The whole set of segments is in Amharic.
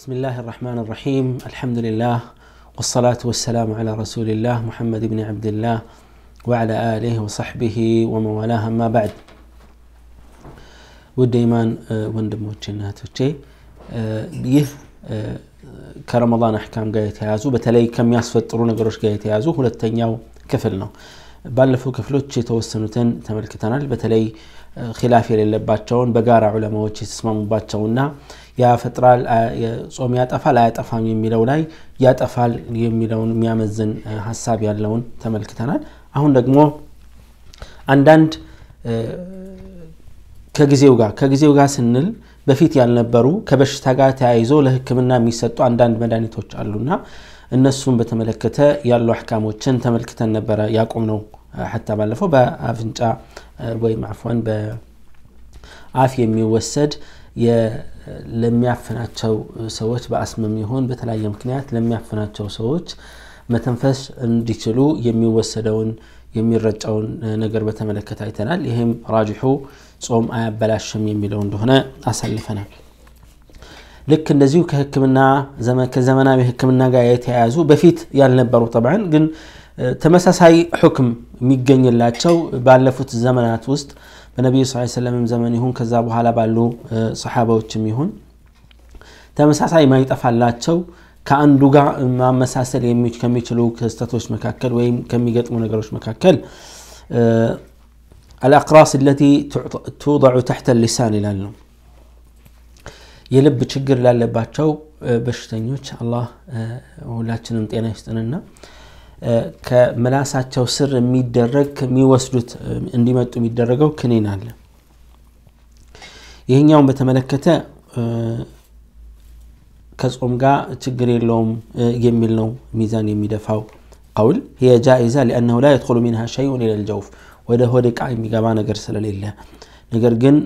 بسم الله الرحمن الرحيم الحمد لله والصلاة والسلام على رسول الله محمد بن عبد الله وعلى آله وصحبه وموالاه والاه ما بعد ودائما وندم وجنات وشي يه كرمضان أحكام قاية تيازو بتلي كم يصفت رونا قروش قاية تيازو هل التنياو كفلنا بلفو كفلو تشي توسنو تن تملكتنا بتلي خلافي للباتشون بقارة علماء وشي تسمامو باتشونا ያፈጥራል፣ ጾም ያጠፋል፣ አያጠፋም የሚለው ላይ ያጠፋል የሚለውን የሚያመዝን ሀሳብ ያለውን ተመልክተናል። አሁን ደግሞ አንዳንድ ከጊዜው ጋር ከጊዜው ጋር ስንል በፊት ያልነበሩ ከበሽታ ጋር ተያይዞ ለህክምና የሚሰጡ አንዳንድ መድኃኒቶች አሉና እነሱን በተመለከተ ያሉ አካሞችን ተመልክተን ነበረ ነው ታ ባለፈው በአፍንጫ ወይም አፏን በአፍ የሚወሰድ لم يعفناتشو سويت بأسم ميهون بثلا يمكنيات لم يعفناتشو سويت ما تنفس ان ديتلو يمي وسدون يمي رجعون نقر بتملكة عيتنا لهم راجحو صوم آيا بلاش شم يمي لون دهنا أسلفنا لك النزيو كهكمنا زمان كزمنا بهكمنا قايت يعزو بفيت يال نبرو طبعا قن تمساس هاي حكم ميقن يلاتشو بعلفوت الزمنات وسط بنبي صلى الله عليه وسلم زمن يهون كذابوا على بالو صحابة وتميهون تمسح ساي ما يتفع لاتشو كأن لقى ما مسح سر يميت كم يتلو كستوش مكاكل ويم كم يقط منقروش مكاكل أه الأقراص التي توضع تحت اللسان لأنه يلب تشجر لاللي باتشو بشتنيوش الله أه ولا تنمت أنا يشتننا أه ከምላሳቸው ስር የሚደረግ የሚወስዱት እንዲመጡ የሚደረገው ክኒን አለ። ይህኛውን በተመለከተ ከጾም ጋር ችግር የለውም የሚል ነው ሚዛን የሚደፋው ቀውል። ሂየ ጃኢዛ ሊአነሁ ላ የድኹሉ ሚንሃ ሸይኡን ኢለል ወደ ሆድ ዕቃ የሚገባ ነገር ስለሌለ፣ ነገር ግን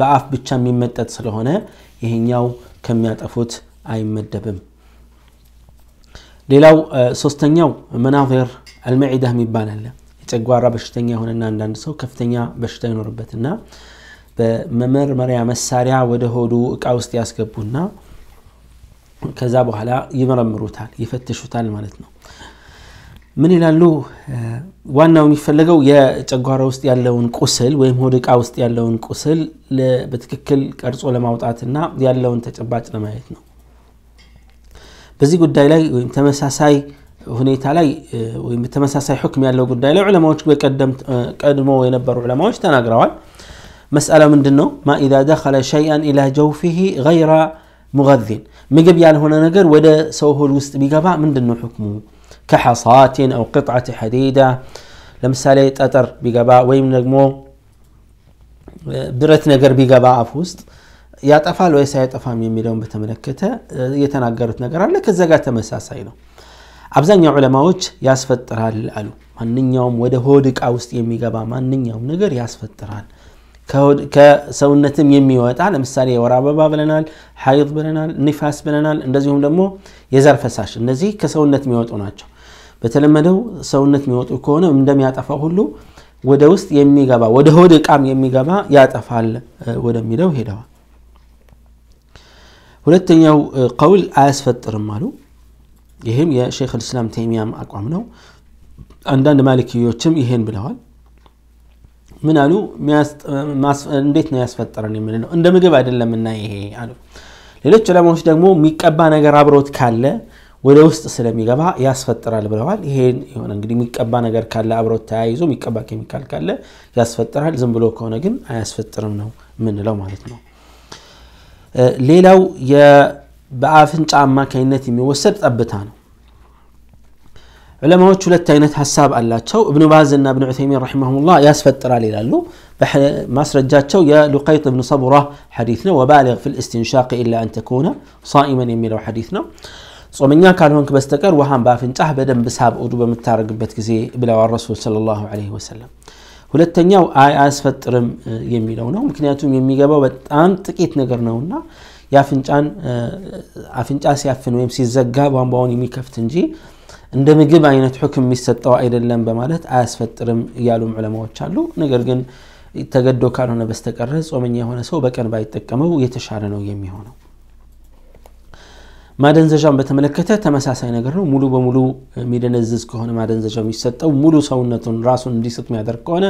በአፍ ብቻ የሚመጠጥ ስለሆነ ይህኛው ከሚያጠፉት አይመደብም። ሌላው ሶስተኛው መናቬር አልመዒዳ የሚባል አለ። የጨጓራ በሽተኛ የሆነና አንዳንድ ሰው ከፍተኛ በሽታ ይኖርበት እና በመመርመሪያ መሳሪያ ወደ ሆዱ እቃ ውስጥ ያስገቡና ከዛ በኋላ ይመረምሩታል፣ ይፈትሹታል ማለት ነው። ምን ይላሉ? ዋናው የሚፈለገው የጨጓራ ውስጥ ያለውን ቁስል ወይም ሆድ እቃ ውስጥ ያለውን ቁስል በትክክል ቀርጾ ለማውጣትና ያለውን ተጨባጭ ለማየት ነው። بزي قد داي لاي ويمتمسا ساي هني تالاي ويمتمسا ساي حكم يالو قد داي لاي علماء وش بيقدمت قدمو وينبر علماء وش تناقرون مسألة من دنو ما إذا دخل شيئا إلى جوفه غير مغذين مجب يعني هنا نقر ودا سوه الوسط بيقبع من دنو حكمه كحصات أو قطعة حديدة لمسالة أتر بيقبع ويم نقمو برت نقر بيقبع أفوست ያጠፋል ወይስ አያጠፋም የሚለውን በተመለከተ የተናገሩት ነገር አለ። ከዛ ጋር ተመሳሳይ ነው። አብዛኛው ዑለማዎች ያስፈጥራል አሉ። ማንኛውም ወደ ሆድ ዕቃ ውስጥ የሚገባ ማንኛውም ነገር ያስፈጥራል። ከሰውነትም የሚወጣ ለምሳሌ የወር አበባ ብለናል፣ ሐይድ ብለናል፣ ኒፋስ ብለናል። እንደዚሁም ደግሞ የዘር ፈሳሽ፣ እነዚህ ከሰውነት የሚወጡ ናቸው። በተለመደው ሰውነት የሚወጡ ከሆነ እንደሚያጠፋው ሁሉ ወደ ውስጥ የሚገባ ወደ ሆድ ዕቃም የሚገባ ያጠፋል ወደሚለው ሄደዋል። ሁለተኛው ቀውል አያስፈጥርም አሉ። ይህም የሼክ ልስላም ቴሚያም አቋም ነው። አንዳንድ ማሊክዮችም ይሄን ብለዋል። ምን አሉ? እንዴት ነው ያስፈጠረን የምል ነው። እንደ ምግብ አይደለምና ይሄ አሉ። ሌሎች ዕላማዎች ደግሞ የሚቀባ ነገር አብሮት ካለ ወደ ውስጥ ስለሚገባ ያስፈጥራል ብለዋል። ይሄን የሆነ እንግዲህ የሚቀባ ነገር ካለ አብሮት ተያይዞ የሚቀባ ኬሚካል ካለ ያስፈጥራል። ዝም ብሎ ከሆነ ግን አያስፈጥርም ነው ምንለው ማለት ነው። ليلو يا بعافن ما كينتي موسر أبتانو علماء شو لتينت حساب الله تشو ابن باز ابن عثيمين رحمه الله ياسف ترى لي لالو ما سرجات يا لقيط ابن صبرة حديثنا وبالغ في الاستنشاق إلا أن تكون صائما يميل حديثنا صومنيا كان هناك بستكر وهم بافن تحبدا بسحب أدوبة متارق بتكزي بلا الرسول صلى الله عليه وسلم ሁለተኛው አይ አያስፈጥርም የሚለው ነው። ምክንያቱም የሚገባው በጣም ጥቂት ነገር ነውና የአፍንጫን አፍንጫ ሲያፍን ወይም ሲዘጋ ቧንቧውን የሚከፍት እንጂ እንደ ምግብ አይነት ሕክም የሚሰጠው አይደለም በማለት አያስፈጥርም እያሉ ዕለማዎች አሉ። ነገር ግን ተገዶ ካልሆነ በስተቀረ ጾመኛ የሆነ ሰው በቀን ባይጠቀመው የተሻለ ነው የሚሆነው። ማደንዘዣን በተመለከተ ተመሳሳይ ነገር ነው። ሙሉ በሙሉ የሚደነዝዝ ከሆነ ማደንዘዣ የሚሰጠው ሙሉ ሰውነቱን ራሱን እንዲሰጥ የሚያደርግ ከሆነ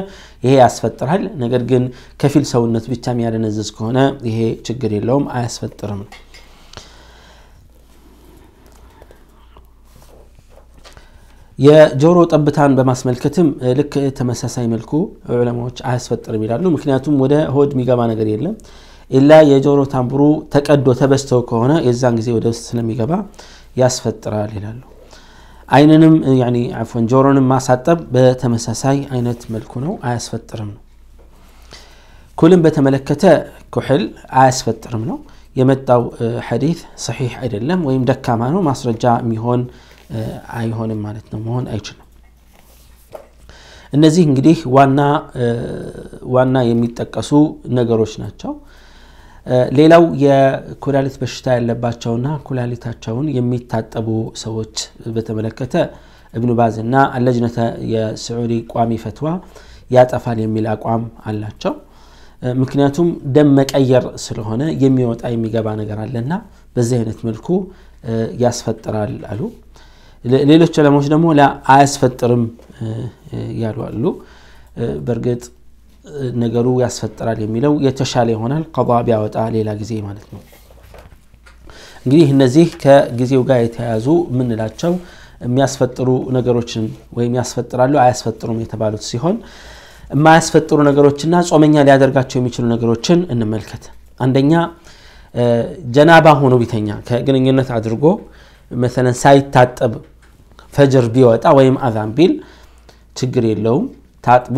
ይሄ ያስፈጥራል። ነገር ግን ከፊል ሰውነት ብቻ የሚያደነዝዝ ከሆነ ይሄ ችግር የለውም አያስፈጥርም ነው። የጆሮ ጠብታን በማስመልከትም ልክ ተመሳሳይ መልኩ ዑለማዎች አያስፈጥርም ይላሉ። ምክንያቱም ወደ ሆድ የሚገባ ነገር የለም። ኢላ የጆሮ ታምብሩ ተቀዶ ተበስተው ከሆነ የዛን ጊዜ ወደ ውስጥ ስለሚገባ ያስፈጥራል ይላሉ። አይንንም ፎን ጆሮንም ማሳጠብ በተመሳሳይ አይነት መልኩ ነው፣ አያስፈጥርም ነው። ኩልን በተመለከተ ኩሕል አያስፈጥርም ነው የመጣው ሐዲት ሰሒሕ አይደለም ወይም ደካማ ነው። ማስረጃ የሚሆን አይሆንም ማለት ነው፣ መሆን አይችልም። እነዚህ እንግዲህ ዋና ዋና የሚጠቀሱ ነገሮች ናቸው። ሌላው የኩላሊት በሽታ ያለባቸውና ኩላሊታቸውን የሚታጠቡ ሰዎች በተመለከተ እብኑ ባዝ እና አለጅነተ የስዑዲ ቋሚ ፈትዋ ያጠፋል የሚል አቋም አላቸው። ምክንያቱም ደም መቀየር ስለሆነ የሚወጣ የሚገባ ነገር አለና በዚህ አይነት መልኩ ያስፈጥራል አሉ። ሌሎች ዑለማዎች ደግሞ አያስፈጥርም ያሉ አሉ። በእርግጥ ነገሩ ያስፈጥራል የሚለው የተሻለ ይሆናል። ቀዷ ቢያወጣ ሌላ ጊዜ ማለት ነው። እንግዲህ እነዚህ ከጊዜው ጋር የተያያዙ የምንላቸው የሚያስፈጥሩ ነገሮችን ወይም ያስፈጥራሉ፣ አያስፈጥሩም የተባሉት ሲሆን የማያስፈጥሩ ነገሮችና ጾመኛ ሊያደርጋቸው የሚችሉ ነገሮችን እንመልከት። አንደኛ ጀናባ ሆኖ ቢተኛ ከግንኙነት አድርጎ መሰለን ሳይታጠብ ፈጅር ቢወጣ ወይም አዛን ቢል ችግር የለውም ታጥቦ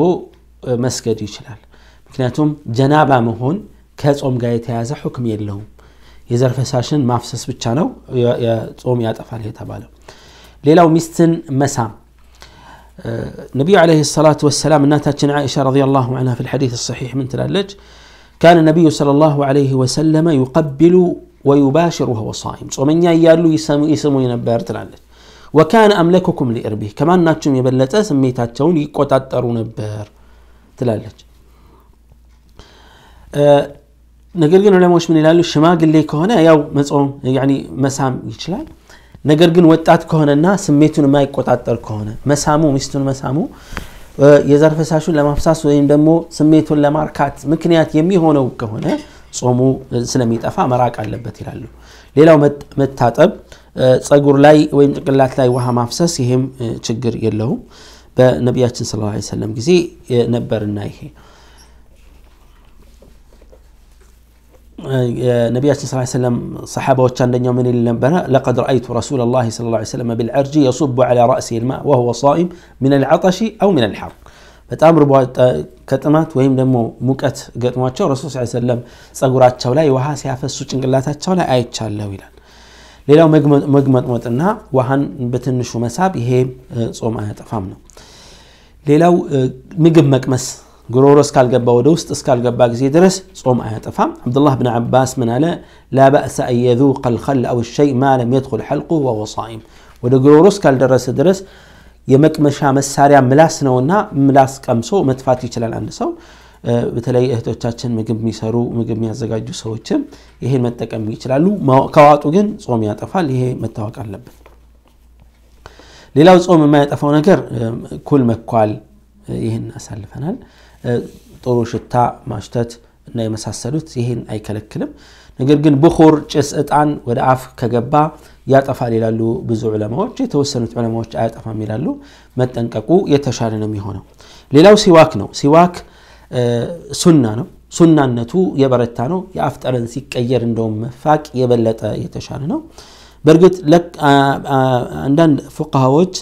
መስገድ ይችላል ምክንያቱም ጀናባ መሆን ከጾም ጋር የተያዘ ሕክም የለውም የዘር ፈሳሽን ማፍሰስ ብቻ ነው ጾም ያጠፋል የተባለው ሌላው ሚስትን መሳም ነቢዩ ለ ሰላት ወሰላም እናታችን አይሻ ረዲ ላሁ አንሃ ፊ ልሐዲት ሰሒሕ ምን ትላለች كان النبي صلى الله عليه وسلم يقبل ويباشر وهو صائم صومنيا يالو يسمو يسمو ينبر تلالج وكان أملككم لإربه كمان ناتشم يبلت سميتاتشون يقطعوا نبر ትላለች። ነገር ግን ዑለማዎች ምን ይላሉ? ሽማግሌ ከሆነ ያው መጾም መሳም ይችላል። ነገር ግን ወጣት ከሆነና ስሜቱን የማይቆጣጠር ከሆነ መሳሙ ሚስቱን መሳሙ የዘር ፈሳሹን ለማፍሳስ ወይም ደግሞ ስሜቱን ለማርካት ምክንያት የሚሆነው ከሆነ ጾሙ ስለሚጠፋ መራቅ አለበት ይላሉ። ሌላው መታጠብ፣ ጸጉር ላይ ወይም ጭቅላት ላይ ውሃ ማፍሰስ፣ ይህም ችግር የለውም። በነቢያችን ስለ ላ ሰለም ጊዜ ነበርና ይሄ ነቢያችን ስለ ሰለም ሰሓባዎች አንደኛው ምን ይል ነበረ ለቀድ ረአይቱ ረሱላ ላ ስለ ላ ሰለም ብልዐርጂ የሱቡ ዐላ ራእሲ ልማ ወሁወ ሳኢም ምን አልዓጠሺ አው ምን አልሐር በጣም ርቧ ከጥማት ወይም ደግሞ ሙቀት ገጥሟቸው ረሱል ስ ሰለም ጸጉራቸው ላይ ውሃ ሲያፈሱ ጭንቅላታቸው ላይ አይቻለሁ ይላል ሌላው መግመጥመጥና ውሃን በትንሹ መሳብ ይሄ ጾም አያጠፋም ነው ሌላው ምግብ መቅመስ ጉሮሮ እስካልገባ ወደ ውስጥ እስካልገባ ጊዜ ድረስ ጾም አያጠፋም አብዱላህ ብን አባስ ምን አለ ላ በእሰ አን የذوق الخل أو الشيء ما لم يدخل حلقه وهو صائم ወደ ጉሮሮ እስካልደረሰ ድረስ የመቅመሻ መሳሪያ ምላስ ነውና ምላስ ቀምሶ መጥፋት ይችላል አንድ ሰው በተለይ እህቶቻችን ምግብ የሚሰሩ ምግብ የሚያዘጋጁ ሰዎችም ይሄን መጠቀም ይችላሉ። ከዋጡ ግን ጾም ያጠፋል። ይሄ መታወቅ አለብን። ሌላው ጾም የማያጠፋው ነገር ኩል መኳል፣ ይህን አሳልፈናል። ጥሩ ሽታ ማሽተት እና የመሳሰሉት ይህን አይከለክልም። ነገር ግን ብኹር፣ ጭስ፣ እጣን ወደ አፍ ከገባ ያጠፋል ይላሉ ብዙ ዕለማዎች የተወሰኑት ዕለማዎች አያጠፋም ይላሉ። መጠንቀቁ የተሻለ ነው የሚሆነው። ሌላው ሲዋክ ነው። ሲዋክ ሱና ነው። ሱናነቱ የበረታ ነው። የአፍጠረን ሲቀየር እንደውም መፋቅ የበለጠ የተሻለ ነው። በእርግጥ አንዳንድ ፉቅሃዎች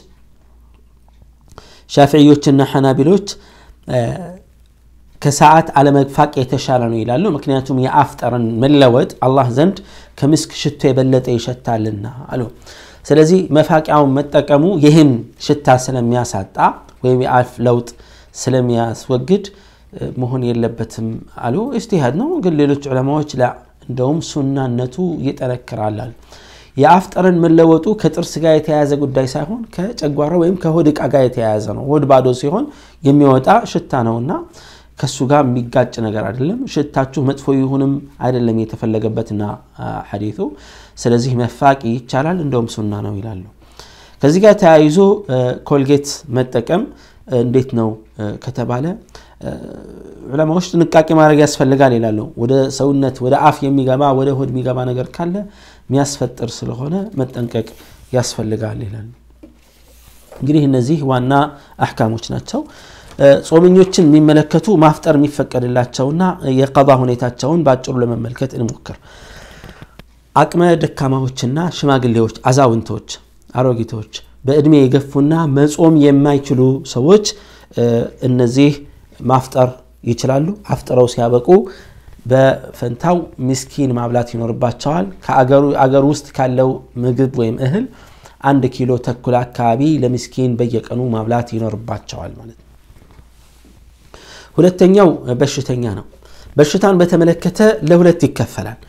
ሻፊዕዮችና ሐናቢሎች ከሰዓት አለመፋቅ የተሻለ ነው ይላሉ። ምክንያቱም የአፍጠረን መለወጥ አላህ ዘንድ ከምስክ ሽቶ የበለጠ ይሸታልና አሉ። ስለዚህ መፋቂያውን መጠቀሙ ይህን ሽታ ስለሚያሳጣ ወይም የአፍ ለውጥ ስለሚያስወግድ መሆን የለበትም አሉ። ኢጅቲሃድ ነው፣ ግን ሌሎች ዑለማዎች ላ እንደውም ሱናነቱ ይጠረክራላል። የአፍ መለወጡ ከጥርስ ጋር የተያያዘ ጉዳይ ሳይሆን ከጨጓራ ወይም ከሆድ ዕቃ ጋር የተያያዘ ነው። ሆድ ባዶ ሲሆን የሚወጣ ሽታ ነውና ከሱ ጋር የሚጋጭ ነገር አይደለም። ሽታችሁ መጥፎ ይሁንም አይደለም የተፈለገበትና ሐዲቱ። ስለዚህ መፋቅ ይቻላል፣ እንደውም ሱና ነው ይላሉ። ከዚህ ጋር ተያይዞ ኮልጌት መጠቀም እንዴት ነው ከተባለ ዑለማዎች ጥንቃቄ ማድረግ ያስፈልጋል ይላሉ። ወደ ሰውነት ወደ አፍ የሚገባ ወደ ሆድ የሚገባ ነገር ካለ የሚያስፈጥር ስለሆነ መጠንቀቅ ያስፈልጋል ይላሉ። እንግዲህ እነዚህ ዋና አህካሞች ናቸው። ጾመኞችን የሚመለከቱ ማፍጠር የሚፈቀድላቸውና የቀባ ሁኔታቸውን በአጭሩ ለመመልከት እንሞክር። አቅመ ደካማዎችና ሽማግሌዎች፣ አዛውንቶች፣ አሮጊቶች፣ በእድሜ የገፉና መጾም የማይችሉ ሰዎች እነዚህ ማፍጠር ይችላሉ። አፍጥረው ሲያበቁ በፈንታው ምስኪን ማብላት ይኖርባቸዋል። ከአገር ውስጥ ካለው ምግብ ወይም እህል አንድ ኪሎ ተኩል አካባቢ ለምስኪን በየቀኑ ማብላት ይኖርባቸዋል ማለት ነው። ሁለተኛው በሽተኛ ነው። በሽታን በተመለከተ ለሁለት ይከፈላል።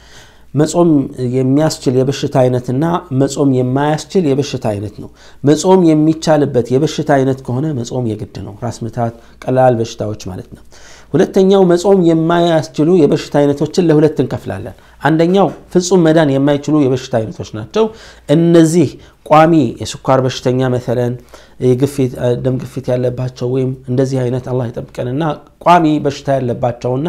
መጾም የሚያስችል የበሽታ አይነትና መጾም የማያስችል የበሽታ አይነት ነው። መጾም የሚቻልበት የበሽታ አይነት ከሆነ መጾም የግድ ነው። ራስ ምታት፣ ቀላል በሽታዎች ማለት ነው። ሁለተኛው መጾም የማያስችሉ የበሽታ አይነቶችን ለሁለት እንከፍላለን። አንደኛው ፍጹም መዳን የማይችሉ የበሽታ አይነቶች ናቸው። እነዚህ ቋሚ የስኳር በሽተኛ መሰለን ደም ግፊት ያለባቸው ወይም እንደዚህ አይነት አላ ይጠብቀንና ቋሚ በሽታ ያለባቸውና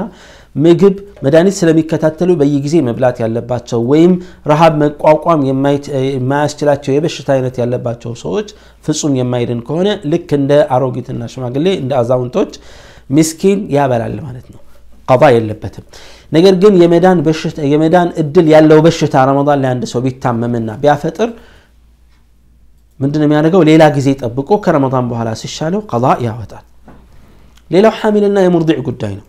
ምግብ፣ መድኃኒት ስለሚከታተሉ በየጊዜ መብላት ያለባቸው ወይም ረሃብ መቋቋም የማያስችላቸው የበሽታ አይነት ያለባቸው ሰዎች ፍጹም የማይድን ከሆነ ልክ እንደ አሮጊትና ሽማግሌ እንደ አዛውንቶች ምስኪን ያበላል ማለት ነው። ቀባ የለበትም። ነገር ግን የመዳን እድል ያለው በሽታ ረመዳን ላይ አንድ ሰው ቢታመምና ቢያፈጥር ምንድነው የሚያደርገው? ሌላ ጊዜ ጠብቆ ከረመዳን በኋላ ሲሻለው ቀዳ ያወጣል። ሌላው ሐሚልና የሙርዲዕ ጉዳይ ነው።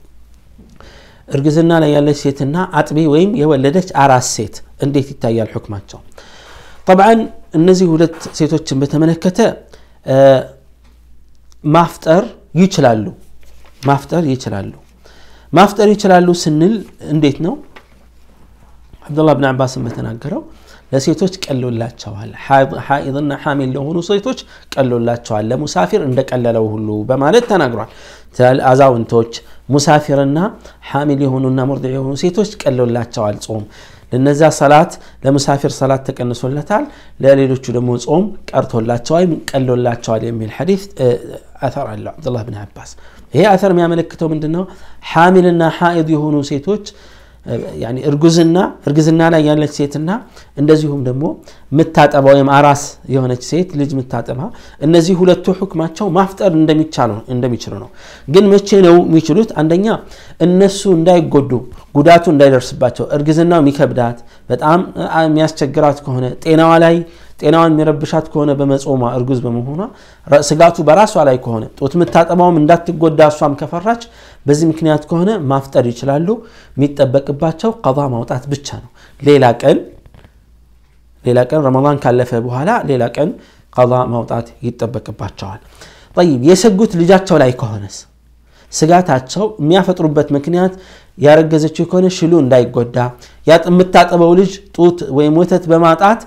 እርግዝና ላይ ያለች ሴትና አጥቢ ወይም የወለደች አራስ ሴት እንዴት ይታያል ሕክማቸው ጠብአን እነዚህ ሁለት ሴቶችን በተመለከተ ማፍጠር ይችላሉ ማፍጠር ይችላሉ ማፍጠር ይችላሉ ስንል እንዴት ነው አብዱላህ ብን አባስ በተናገረው ለሴቶች ቀሎላቸዋል ሐኢድና ሐሚል ለሆኑ ሴቶች ቀሎላቸዋል ለሙሳፊር እንደቀለለው ሁሉ በማለት ተናግሯል تلال أزاون توش مسافرنا حامل يهونونا مرضع يهونو سيتوش كالو لا تشوال صوم لنزا صلاة لمسافر صلاة تكنسو لتال لا ليلو تشو صوم كارتو لا تشوال كالو لا تشوال يمي الحديث أثر عبد الله بن عباس هي أثر ميا ملكتو من دنو حاملنا حائض يهونو سيتوش እርጉዝና እርግዝና ላይ ያለች ሴትና እንደዚሁም ደግሞ ምታጠባ ወይም አራስ የሆነች ሴት ልጅ ምታጠባ እነዚህ ሁለቱ ህክማቸው ማፍጠር እንደሚችሉ ነው። ግን መቼ ነው የሚችሉት? አንደኛ እነሱ እንዳይጎዱ ጉዳቱ እንዳይደርስባቸው፣ እርግዝናው የሚከብዳት በጣም የሚያስቸግራት ከሆነ ጤናዋ ላይ ጤናዋን የሚረብሻት ከሆነ በመጾሟ እርጉዝ በመሆኗ ስጋቱ በራሷ ላይ ከሆነ ጡት የምታጠባውም እንዳትጎዳ እሷም ከፈራች በዚህ ምክንያት ከሆነ ማፍጠር ይችላሉ። የሚጠበቅባቸው ቀዛ ማውጣት ብቻ ነው። ሌላ ቀን ሌላ ቀን ረመን ካለፈ በኋላ ሌላ ቀን ቀዛ ማውጣት ይጠበቅባቸዋል። ይብ የሰጉት ልጃቸው ላይ ከሆነስ ስጋታቸው የሚያፈጥሩበት ምክንያት ያረገዘችው ከሆነ ሽሉ እንዳይጎዳ የምታጠበው ልጅ ጡት ወይም ወተት በማጣት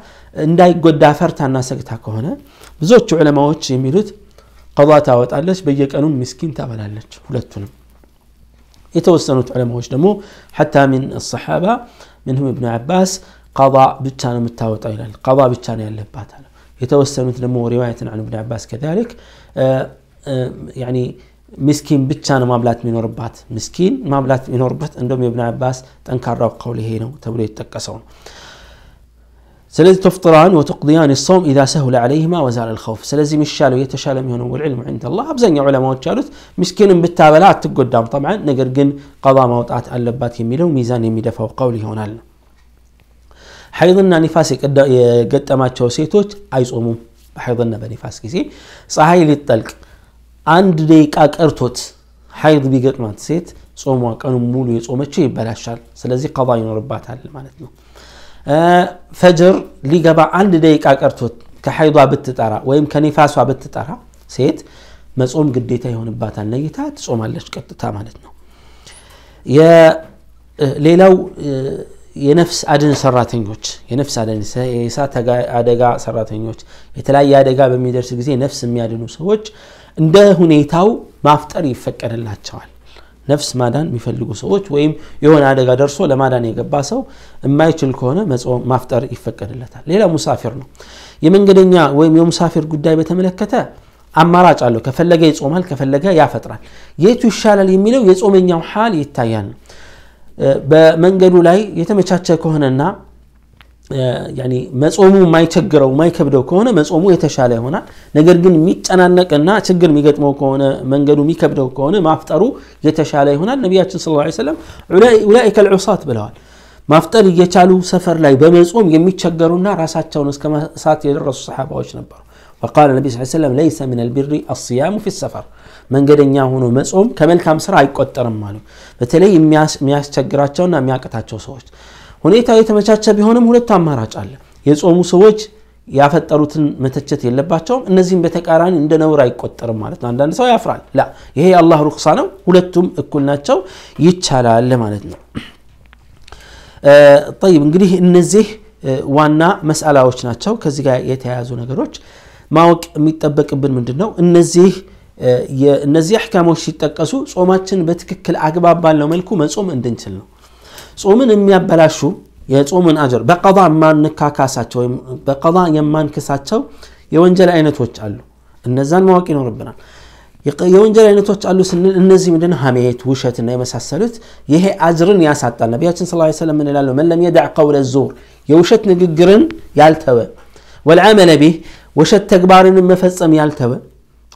እንዳይጎዳ ፈርታና ሰግታ ከሆነ ብዙዎቹ ዑለማዎች የሚሉት ቀዷ ታወጣለች በየቀኑም ምስኪን ታበላለች ሁለቱንም የተወሰኑት ዑለማዎች ደግሞ ሐታ ሚን ሰሓባ ምንሁም እብን ዓባስ ቀዷ ብቻ ነው የምታወጣው ይላል ቀዷ ብቻ ነው ያለባት አለ የተወሰኑት ደግሞ ሪዋየትን አን እብን ዓባስ ከዛሊክ ያኒ ምስኪን ብቻ ነው ማብላት የሚኖርባት ምስኪን ማብላት የሚኖርበት እንደም የእብን ዓባስ ጠንካራው ቀውል ይሄ ነው ተብሎ የተጠቀሰው ነው سلزي تفطران وتقضيان الصوم إذا سهل عليهما وزال الخوف سلزي مشالو يتشالم ينو العلم عند الله أبزن يا علماء وتشالوث مسكين بالتابلات تقدام طبعا نقرقن قضاء موتات اللبات يميلو وميزان يميل فوق قوله هنا حيضنا نفاسي قد قد ما تشوسيتوت عايز أمو حيضنا بنفاس كيسي صحيح للطلق عند ديك أرتوت حيض بيقر ما تسيت صومك أنو مولو يصومك شي بلاشال سلزي قضاء ينو ربات للمانتنو ፈጅር ሊገባ አንድ ደቂቃ ቀርቶት ከሐይዷ ብትጠራ ወይም ከኒፋሷ ብትጠራ ሴት መጾም ግዴታ ይሆንባታል። ነይታ ትጾማለች ቀጥታ ማለት ነው። ሌላው የነፍስ አድን ሰራተኞች የነፍስ አድን የእሳት አደጋ ሰራተኞች፣ የተለያየ አደጋ በሚደርስ ጊዜ ነፍስ የሚያድኑ ሰዎች እንደ ሁኔታው ማፍጠር ይፈቀድላቸዋል። ነፍስ ማዳን የሚፈልጉ ሰዎች ወይም የሆነ አደጋ ደርሶ ለማዳን የገባ ሰው የማይችል ከሆነ መጾም ማፍጠር ይፈቀድለታል። ሌላ ሙሳፊር ነው። የመንገደኛ ወይም የሙሳፊር ጉዳይ በተመለከተ አማራጭ አለው። ከፈለገ ይጾማል፣ ከፈለገ ያፈጥራል። የቱ ይሻላል የሚለው የጾመኛው ሀል ይታያል። በመንገዱ ላይ የተመቻቸ ከሆነና መጾሙ የማይቸግረው የማይከብደው ከሆነ መጾሙ የተሻለ ይሆናል። ነገር ግን የሚጨናነቅና ችግር የሚገጥመው ከሆነ መንገዱ የሚከብደው ከሆነ ማፍጠሩ የተሻለ ይሆናል። ነቢያችን ሰለላሁ ዐለይሂ ወሰለም ልዑሳት ብለዋል። ማፍጠር እየቻሉ ሰፈር ላይ በመጾም የሚቸገሩና ራሳቸውን እስከ መሳት የደረሱ ሰሓባዎች ነበሩ። ፈቃለ ነቢ ስ ሰለም ለይሰ ምን ልቢሪ አስያሙ ፊ ሰፈር፣ መንገደኛ ሆኖ መጾም ከመልካም ስራ አይቆጠርም አሉ። በተለይ የሚያስቸግራቸውና የሚያቅታቸው ሰዎች ሁኔታው የተመቻቸ ቢሆንም ሁለቱ አማራጭ አለ። የጾሙ ሰዎች ያፈጠሩትን መተቸት የለባቸውም። እነዚህም በተቃራኒ እንደ ነውር አይቆጠርም ማለት ነው። አንዳንድ ሰው ያፍራል። ላ ይሄ የአላህ ሩክሳ ነው። ሁለቱም እኩል ናቸው፣ ይቻላል ማለት ነው። ጠይብ እንግዲህ እነዚህ ዋና መስአላዎች ናቸው። ከዚህ ጋር የተያያዙ ነገሮች ማወቅ የሚጠበቅብን ምንድን ነው? እነዚህ እነዚህ አሕካሞች ሲጠቀሱ ጾማችን በትክክል አግባብ ባለው መልኩ መጾም እንድንችል ነው። ጾምን የሚያበላሹ የጾምን አጀር በቀض የማንካካሳቸው ወይም በቀض የማንክሳቸው የወንጀል አይነቶች አሉ እነዛን ማወቅ ይኖርብናል የወንጀል አይነቶች አሉ ስንል እነዚህ ምንድን ሀሜት ውሸትና የመሳሰሉት ይሄ አጅርን ያሳጣል ነቢያችን ስ ሰለም እንላለ መን ለም የዳዕ ቀውለ ዙር የውሸት ንግግርን ያልተወ ወልዓመለ ቢህ ውሸት ተግባርን መፈጸም ያልተወ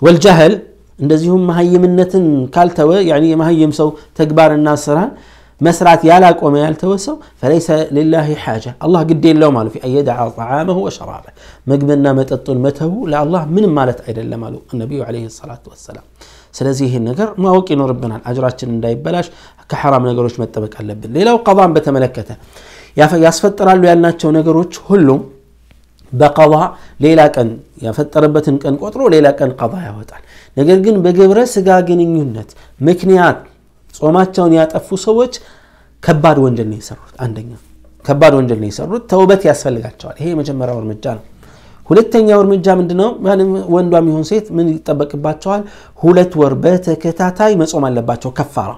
ወልጃህል እንደዚሁም መሀይምነትን ካልተወ የመሀይም ሰው ተግባርና ስራን مسرات يالاك وما يالتوسو فليس لله حاجة الله قد يلو ماله في أي دعا طعامه وشرابه مقبلنا متى متهو لا الله من مالت أيضا ماله النبي عليه الصلاة والسلام سلزيه النقر ما وكي ربنا الأجرات جنن داي بلاش كحرام نقروش متبك اللب الليلة وقضاء ملكته يا فياسفت رالو يالنا تشو نقروش هلو بقضاء ليلا كان يا فتر بتن كان قطرو ليلا كان قضاء يا وطال نقر جن بقبرة سقاقين يونت مكنيات ጾማቸውን ያጠፉ ሰዎች ከባድ ወንጀል ነው የሰሩት። አንደኛ ከባድ ወንጀል ነው የሰሩት፣ ተውበት ያስፈልጋቸዋል። ይሄ የመጀመሪያው እርምጃ ነው። ሁለተኛው እርምጃ ምንድን ነው? ወንዷም ሴት ምን ይጠበቅባቸዋል? ሁለት ወር በተከታታይ መጾም አለባቸው። ከፋራ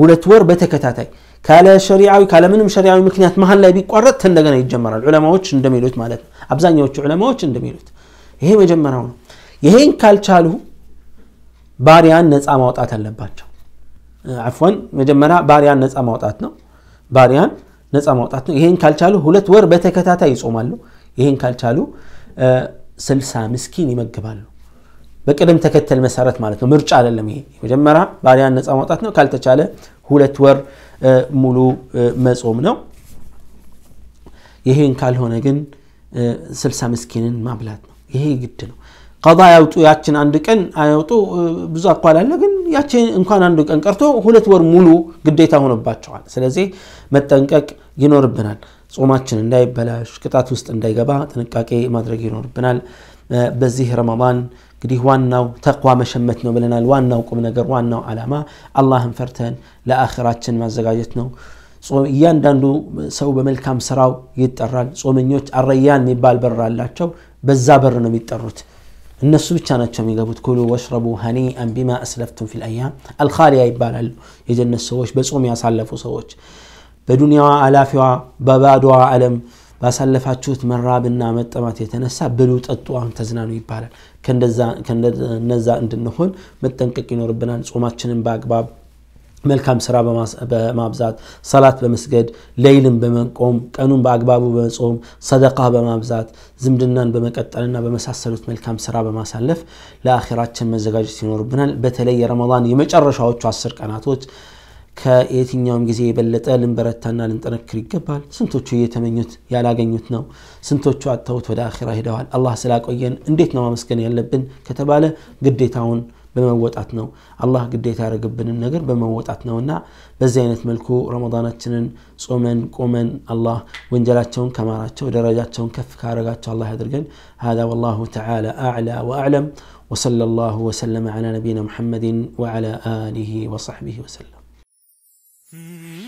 ሁለት ወር በተከታታይ ካለ ሸሪዓዊ ካለምንም ሸሪዓዊ ምክንያት መሀል ላይ ቢቋረጥ እንደገና ይጀመራል። ዑለማዎች እንደሚሉት ማለት ነው። አብዛኛዎቹ ዑለማዎች እንደሚሉት ይሄ መጀመሪያው ነው። ይሄን ካልቻሉ ባሪያን ነፃ ማውጣት አለባቸው አፍን መጀመሪያ ባሪያን ነፃ ማውጣት ነው ባሪያን ነፃ ማውጣት ነው ይሄን ካልቻሉ ሁለት ወር በተከታታይ ይጾማሉ ይሄን ካልቻሉ ስልሳ ምስኪን ይመግባሉ በቅደም ተከተል መሰረት ማለት ነው ምርጫ አይደለም ይሄ መጀመሪያ ባሪያን ነፃ ማውጣት ነው ካልተቻለ ሁለት ወር ሙሉ መጾም ነው ይሄን ካልሆነ ግን ስልሳ ምስኪንን ማብላት ነው ይሄ ግድ ነው ቀዳ ያውጡ ያችን አንድ ቀን አያውጡ ብዙ አቋል አለ። ግን ያችን እንኳን አንድ ቀን ቀርቶ ሁለት ወር ሙሉ ግዴታ ሆኖባቸዋል። ስለዚህ መጠንቀቅ ይኖርብናል። ጾማችን እንዳይበላሽ፣ ቅጣት ውስጥ እንዳይገባ ጥንቃቄ ማድረግ ይኖርብናል። በዚህ ረመዳን እንግዲህ ዋናው ተቅዋ መሸመት ነው ብለናል። ዋናው ቁም ነገር፣ ዋናው ዓላማ አላህን ፈርተን ለአኽራችን ማዘጋጀት ነው። እያንዳንዱ ሰው በመልካም ስራው ይጠራል። ጾመኞች አረያን የሚባል በር አላቸው። በዛ በር ነው የሚጠሩት። እነሱ ብቻ ናቸው የሚገቡት ኩሉ ወሽረቡ ሀኒአን ቢማ አስለፍቱም ፊል አያም አልካሊያ ይባላሉ የጀነት ሰዎች በጾም ያሳለፉ ሰዎች በዱንያዋ አላፊዋ በባዶዋ ዓለም ባሳለፋችሁት መራብና መጠማት የተነሳ ብሉ ጠጡ አሁን ተዝናኑ ይባላል ከነዛ እንድንሆን መጠንቀቅ ይኖርብናል ጾማችንን በአግባብ መልካም ስራ በማብዛት ሰላት በመስገድ ሌይልን በመቆም ቀኑን በአግባቡ በመጾም ሰደቃ በማብዛት ዝምድናን በመቀጠልና በመሳሰሉት መልካም ስራ በማሳለፍ ለአኼራችን መዘጋጀት ይኖርብናል። በተለይ የረመን የመጨረሻዎቹ አስር ቀናቶች ከየትኛውም ጊዜ የበለጠ ልንበረታና ልንጠነክር ይገባል። ስንቶቹ እየተመኙት ያላገኙት ነው። ስንቶቹ አጥተውት ወደ አኼራ ሄደዋል። አላህ ስላቆየን እንዴት ነው ማመስገን ያለብን ከተባለ ግዴታውን بموت أتنو الله قد يتارق بن النقر بمواتاتنا ونا بزينة ملكو رمضاناتنا سومن كومن الله وانجلاتون كماراتهم درجاتون كف الله يدرقن هذا والله تعالى أعلى وأعلم وصلى الله وسلم على نبينا محمد وعلى آله وصحبه وسلم